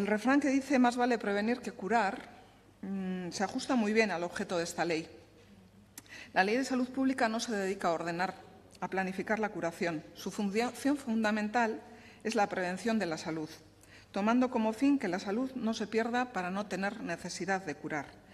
El refrán que dice más vale prevenir que curar mm, se ajusta muy bien al objeto de esta ley. La ley de salud pública no se dedica a ordenar, a planificar la curación. Su función fundamental es la prevención de la salud, tomando como fin que la salud no se pierda para no tener necesidad de curar.